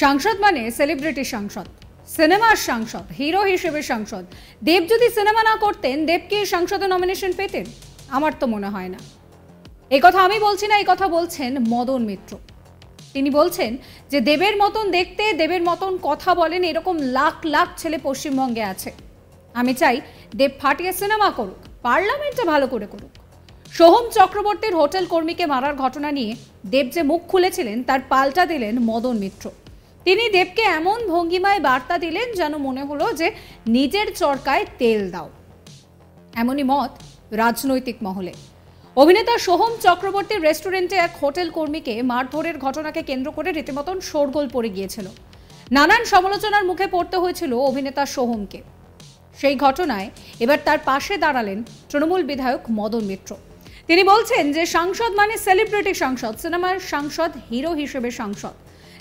সাংসদ মানে সেলিব্রিটি সাংসদ সিনেমার সাংসদ হিরো হিসেবে সাংসদ দেব যদি সিনেমা না করতেন দেবকে সাংসদে নমিনেশন পেতেন আমার তো মনে হয় না এই কথা আমি বলছি না এই কথা বলছেন মদন মিত্র তিনি বলছেন যে দেবের মতন দেখতে দেবের মতন কথা বলেন এরকম লাখ লাখ ছেলে পশ্চিমবঙ্গে আছে আমি চাই দেব ফাটিয়ে সিনেমা করুক পার্লামেন্টে ভালো করে করুক সোহম চক্রবর্তীর হোটেল কর্মীকে মারার ঘটনা নিয়ে দেব যে মুখ খুলেছিলেন তার পাল্টা দিলেন মদন মিত্র তিনি দেবকে এমন ভঙ্গিমায় বার্তা দিলেন যেন মনে হলো যে নিজের চরকায় তেল দাও এমনই মত রাজনৈতিক মহলে অভিনেতা সোহম চক্রবর্তীর রেস্টুরেন্টে এক হোটেল কর্মীকে মারধরের ঘটনাকে কেন্দ্র করে রীতিমতন শোরগোল পড়ে গিয়েছিল নানান সমালোচনার মুখে পড়তে হয়েছিল অভিনেতা সোহমকে সেই ঘটনায় এবার তার পাশে দাঁড়ালেন তৃণমূল বিধায়ক মদন মিত্র তিনি বলছেন যে সাংসদ মানে সেলিব্রিটি সাংসদ সিনেমার সাংসদ হিরো হিসেবে সাংসদ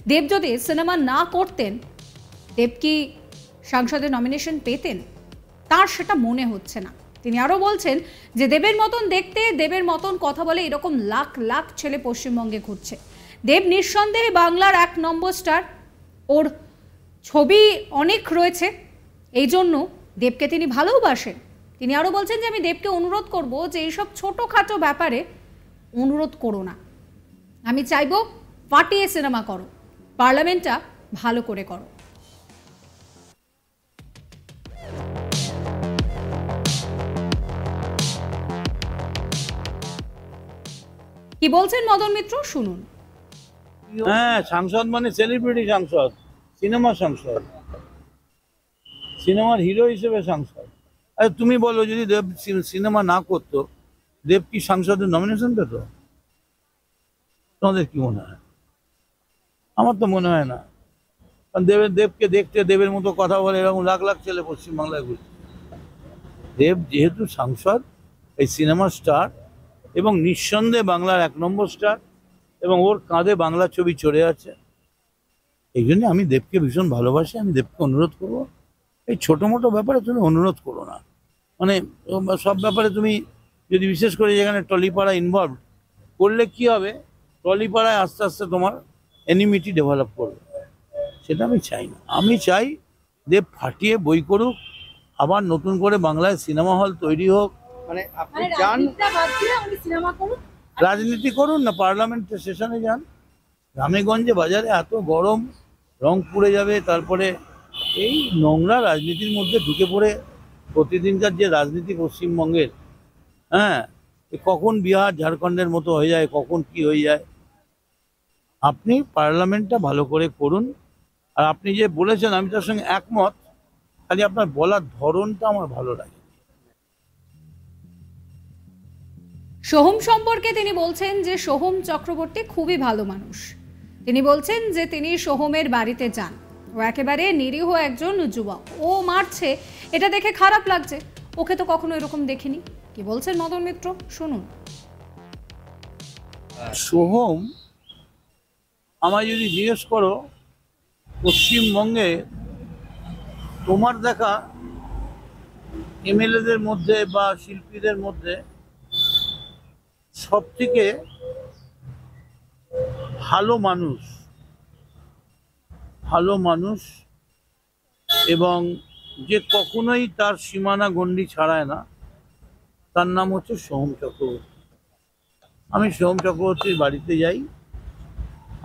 দেব যদি সিনেমা না করতেন দেব কি সাংসদে নমিনেশন পেতেন তার সেটা মনে হচ্ছে না তিনি আরও বলছেন যে দেবের মতন দেখতে দেবের মতন কথা বলে এরকম লাখ লাখ ছেলে পশ্চিমবঙ্গে ঘুরছে দেব নিঃসন্দেহে বাংলার এক নম্বর স্টার ওর ছবি অনেক রয়েছে এই জন্য দেবকে তিনি ভালোবাসেন তিনি আরও বলছেন যে আমি দেবকে অনুরোধ করব যে এইসব ছোটোখাটো ব্যাপারে অনুরোধ করো না আমি চাইব ফাটিয়ে সিনেমা করো পার্লামেন্টটা ভালো করে করো কি বলছেন মদন মিত্র শুনুন হ্যাঁ সাংসদ মানে সেলিব্রিটি সাংসদ সিনেমা সাংসদ সিনেমার হিরো হিসেবে সাংসদ আর তুমি বলো যদি দেব সিনেমা না করতো দেব কি সাংসদের নমিনেশন পেত তোমাদের কি মনে হয় আমার তো মনে হয় না কারণ দেবের দেবকে দেখতে দেবের মতো কথা বলে এরকম লাখ লাখ ছেলে পশ্চিমবাংলায় ঘুরছে দেব যেহেতু সাংসদ এই সিনেমা স্টার এবং নিঃসন্দেহে বাংলার এক নম্বর স্টার এবং ওর কাঁধে বাংলা ছবি চড়ে আছে এই জন্য আমি দেবকে ভীষণ ভালোবাসি আমি দেবকে অনুরোধ করব এই ছোটো মোটো ব্যাপারে তুমি অনুরোধ করো না মানে সব ব্যাপারে তুমি যদি বিশেষ করে যেখানে টলিপাড়া ইনভলভ করলে কি হবে টলিপাড়ায় আস্তে আস্তে তোমার এনিমিটি ডেভেলপ করবে সেটা আমি চাই না আমি চাই যে ফাটিয়ে বই করুক আবার নতুন করে বাংলায় সিনেমা হল তৈরি হোক মানে আপনি যান মানে রাজনীতি করুন না পার্লামেন্টের সেশনে যান গ্রামেগঞ্জে বাজারে এত গরম রং পুড়ে যাবে তারপরে এই নোংরা রাজনীতির মধ্যে ঢুকে পড়ে প্রতিদিনকার যে রাজনীতি পশ্চিমবঙ্গের হ্যাঁ কখন বিহার ঝাড়খণ্ডের মতো হয়ে যায় কখন কি হয়ে যায় আপনি পার্লামেন্টটা ভালো করে করুন আর আপনি যে বলেছেন আমি তার সঙ্গে একমত খালি আপনার বলার ধরনটা আমার ভালো লাগে সোহম সম্পর্কে তিনি বলছেন যে সোহম চক্রবর্তী খুবই ভালো মানুষ তিনি বলছেন যে তিনি সোহমের বাড়িতে যান ও একেবারে নিরীহ একজন যুবক ও মারছে এটা দেখে খারাপ লাগছে ওকে তো কখনো এরকম দেখিনি কি বলছেন মদন মিত্র শুনুন সোহম আমায় যদি জিজ্ঞেস করো পশ্চিমবঙ্গে তোমার দেখা এমএলএদের মধ্যে বা শিল্পীদের মধ্যে সবথেকে ভালো মানুষ ভালো মানুষ এবং যে কখনোই তার সীমানা গণ্ডি ছাড়ায় না তার নাম হচ্ছে সোহম চক্রবর্তী আমি সোহম চক্রবর্তীর বাড়িতে যাই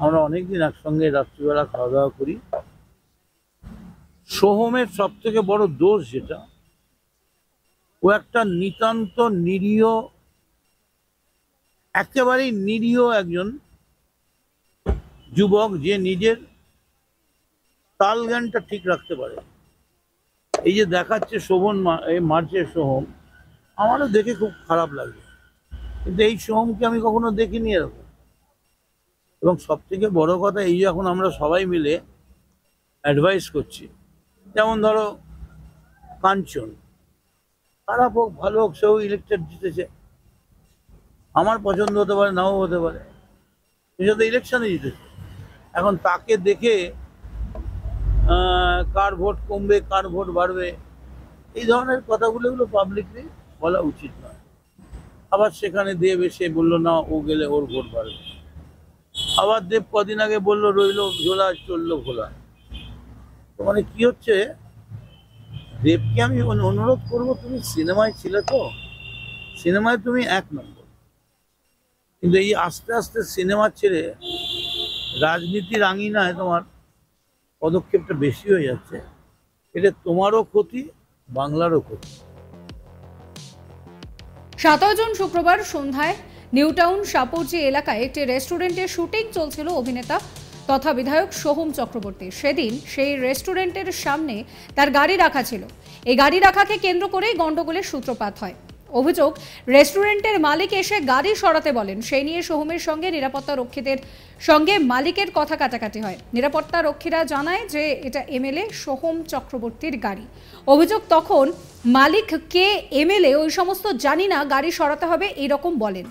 আমরা অনেকদিন একসঙ্গে রাত্রিবেলা খাওয়া দাওয়া করি সোহমের সব থেকে বড় দোষ যেটা ও একটা নিতান্ত নিরীহ একেবারেই নিরীহ একজন যুবক যে নিজের তাল জ্ঞানটা ঠিক রাখতে পারে এই যে দেখাচ্ছে শোভন মার্চে সোহম আমারও দেখে খুব খারাপ লাগে কিন্তু এই সোহমকে আমি কখনো দেখিনি এরকম এবং সবথেকে বড় কথা এই এখন আমরা সবাই মিলে অ্যাডভাইস করছি যেমন ধরো কাঞ্চন খারাপ হোক ভালো হোক সেও ইলেকটেড জিতেছে আমার পছন্দ হতে পারে নাও হতে পারে সে ইলেকশনে জিতেছে এখন তাকে দেখে কার ভোট কমবে কার ভোট বাড়বে এই ধরনের কথাগুলো এগুলো পাবলিকলি বলা উচিত নয় আবার সেখানে দিয়ে এসে বললো না ও গেলে ওর ভোট বাড়বে আবার দেব কদিন আগে বললো রইল ঝোলা চললো ভোলা মানে কি হচ্ছে দেবকে আমি অনুরোধ করব তুমি সিনেমায় ছিলে তো সিনেমায় তুমি এক নম্বর কিন্তু এই আস্তে আস্তে সিনেমা ছেড়ে রাজনীতির আঙিনায় তোমার পদক্ষেপটা বেশি হয়ে যাচ্ছে এটা তোমারও ক্ষতি বাংলারও ক্ষতি সাতই জুন শুক্রবার সন্ধ্যায় নিউটাউন সাপোর্জি এলাকায় একটি রেস্টুরেন্টে শুটিং চলছিল অভিনেতা তথা বিধায়ক সোহম চক্রবর্তী সেদিন সেই রেস্টুরেন্টের সামনে তার গাড়ি রাখা ছিল এই গাড়ি রাখাকে কেন্দ্র করেই গণ্ডগোলের সূত্রপাত হয় অভিযোগ রেস্টুরেন্টের মালিক এসে গাড়ি সরাতে বলেন সেই নিয়ে সোহমের সঙ্গে নিরাপত্তা রক্ষীদের সঙ্গে মালিকের কথা কাটাকাটি হয় নিরাপত্তা রক্ষীরা জানায় যে এটা এমএলএ সোহম চক্রবর্তীর গাড়ি অভিযোগ তখন মালিক কে এমএলএ ওই সমস্ত জানি না গাড়ি সরাতে হবে এরকম বলেন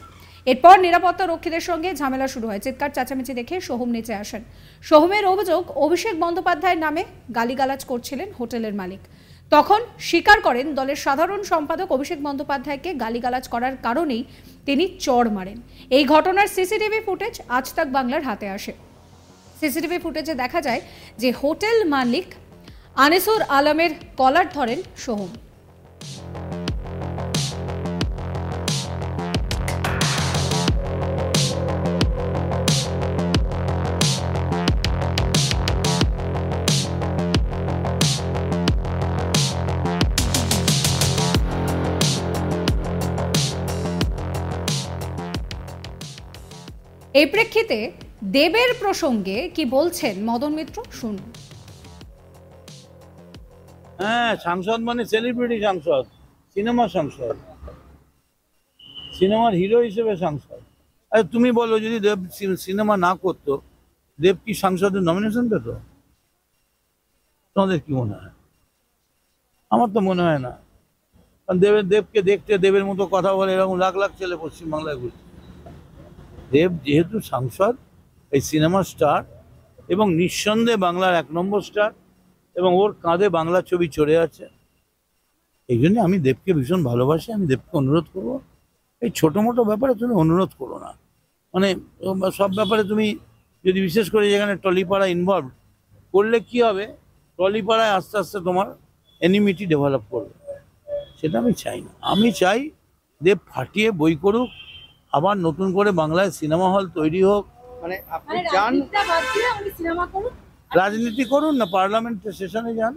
এরপর নিরাপত্তা রক্ষীদের সঙ্গে ঝামেলা শুরু হয় চিৎকার চাচামেচি দেখে সোহম নিচে আসেন সোহমের অভিযোগ অভিষেক বন্দ্যোপাধ্যায়ের নামে গালিগালাজ করছিলেন হোটেলের মালিক তখন স্বীকার করেন দলের সাধারণ সম্পাদক অভিষেক বন্দ্যোপাধ্যায়কে গালিগালাজ করার কারণেই তিনি চড় মারেন এই ঘটনার সিসিটিভি ফুটেজ আজ তাক বাংলার হাতে আসে সিসিটিভি ফুটেজে দেখা যায় যে হোটেল মালিক আনিসুর আলমের কলার ধরেন সোহম এই প্রেক্ষিতে দেবের প্রসঙ্গে কি বলছেন মদন মিত্র শুনুন হ্যাঁ সাংসদ মানে সেলিব্রিটি সাংসদ সিনেমা সাংসদ সিনেমার হিরো হিসেবে সাংসদ আরে তুমি বলো যদি দেব সিনেমা না করতো দেব কি সাংসদের নমিনেশন পেত তোমাদের কি মনে হয় আমার তো মনে হয় না কারণ দেবের দেবকে দেখতে দেবের মতো কথা বলে এরকম লাখ লাখ ছেলে পশ্চিমবাংলায় ঘুরছে দেব যেহেতু সাংসদ এই সিনেমা স্টার এবং নিঃসন্দেহে বাংলার এক নম্বর স্টার এবং ওর কাঁধে বাংলা ছবি চড়ে আছে এই জন্য আমি দেবকে ভীষণ ভালোবাসি আমি দেবকে অনুরোধ করব এই ছোটো মোটো ব্যাপারে তুমি অনুরোধ করো না মানে সব ব্যাপারে তুমি যদি বিশেষ করে যেখানে টলিপাড়া ইনভলভ করলে কি হবে টলিপাড়ায় আস্তে আস্তে তোমার এনিমিটি ডেভেলপ করবে সেটা আমি চাই না আমি চাই দেব ফাটিয়ে বই করুক আবার নতুন করে বাংলায় সিনেমা হল তৈরি হোক মানে আপনি মানে যান রাজনীতি করুন না পার্লামেন্ট সেশনে যান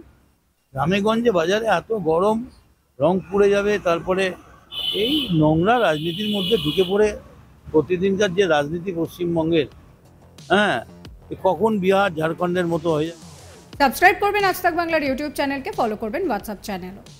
গ্রামেগঞ্জে বাজারে এত গরম রং পুড়ে যাবে তারপরে এই নোংরা রাজনীতির মধ্যে ঢুকে পড়ে প্রতিদিনকার যে রাজনীতি পশ্চিমবঙ্গের হ্যাঁ কখন বিহার ঝাড়খণ্ডের মতো হয়ে যায় সাবস্ক্রাইব করবেন আজ তাক বাংলার ইউটিউব চ্যানেলকে ফলো করবেন হোয়াটসঅ্যাপ চ্যানেলও